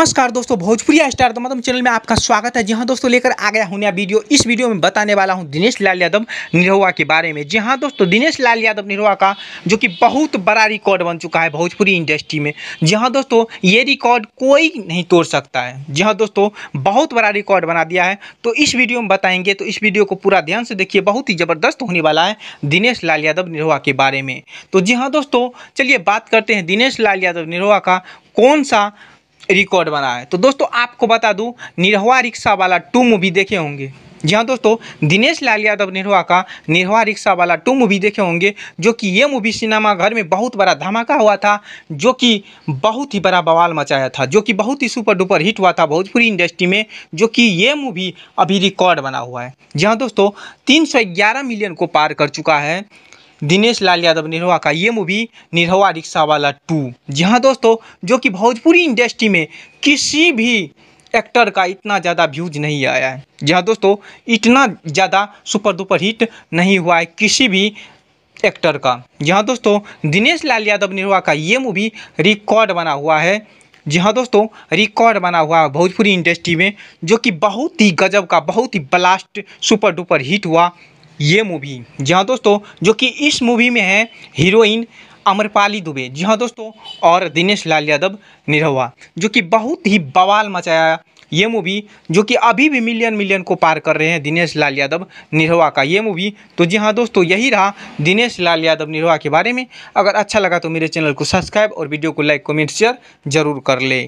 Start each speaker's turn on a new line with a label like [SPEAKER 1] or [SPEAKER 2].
[SPEAKER 1] नमस्कार दोस्तों Bhojpuri star मदम channel में आपका स्वागत है जहां दोस्तों लेकर आ गया हूं नया वीडियो इस वीडियो में बताने वाला हूं दिनेश लाल यादव निरहुआ के बारे में जहां दोस्तों दिनेश लाल यादव निरहुआ का जो कि बहुत बड़ा रिकॉर्ड बन चुका है भोजपुरी इंडस्ट्री में जहाँ दोस्तों ये रिकॉर्ड कोई नहीं तोड़ सकता है जहाँ दोस्तों बहुत बड़ा रिकॉर्ड बना दिया है तो इस वीडियो में बताएंगे तो इस वीडियो को पूरा ध्यान से देखिए बहुत ही ज़बरदस्त होने वाला है दिनेश लाल यादव निरहुआ के बारे में तो जी हाँ दोस्तों चलिए बात करते हैं दिनेश लाल यादव निरहुआ का कौन सा रिकॉर्ड बना है तो दोस्तों आपको बता दूं Nirahua Rickshawala two movie देखे होंगे जी हाँ दोस्तों दिनेश लाल यादव निरहुआ का Nirahua Rickshawala two movie देखे होंगे जो कि ये मूवी सिनेमाघर में बहुत बड़ा धमाका हुआ था जो कि बहुत ही बड़ा बवाल मचाया था जो कि बहुत ही सुपर डुपर हिट हुआ था भोजपुरी इंडस्ट्री में जो कि ये मूवी अभी रिकॉर्ड बना हुआ है जी हाँ दोस्तों तीन मिलियन को पार कर चुका है दिनेश लाल यादव निरहुआ का ये movie Nirahua Rickshawala two जी हाँ दोस्तों जो कि भोजपुरी इंडस्ट्री में किसी भी एक्टर का इतना ज़्यादा व्यूज नहीं आया है जी हाँ दोस्तों इतना ज़्यादा सुपर डुपर हिट नहीं हुआ है किसी भी एक्टर का जी हाँ दोस्तों दिनेश लाल यादव निरहुआ का ये मूवी रिकॉर्ड बना हुआ है जी हाँ दोस्तों रिकॉर्ड बना हुआ है भोजपुरी इंडस्ट्री में जो कि बहुत ही गजब का बहुत ही ब्लास्ट सुपर डुपर हिट हुआ ये मूवी जी हाँ दोस्तों जो कि इस मूवी में है हीरोइन अमरपाली दुबे जी हाँ दोस्तों और दिनेश लाल यादव निरहुआ जो कि बहुत ही बवाल मचाया ये मूवी जो कि अभी भी मिलियन मिलियन को पार कर रहे हैं दिनेश लाल यादव निरहुआ का ये मूवी तो जी हाँ दोस्तों यही रहा दिनेश लाल यादव निरहुआ के बारे में अगर अच्छा लगा तो मेरे चैनल को सब्सक्राइब और वीडियो को लाइक कमेंट शेयर जरूर कर लें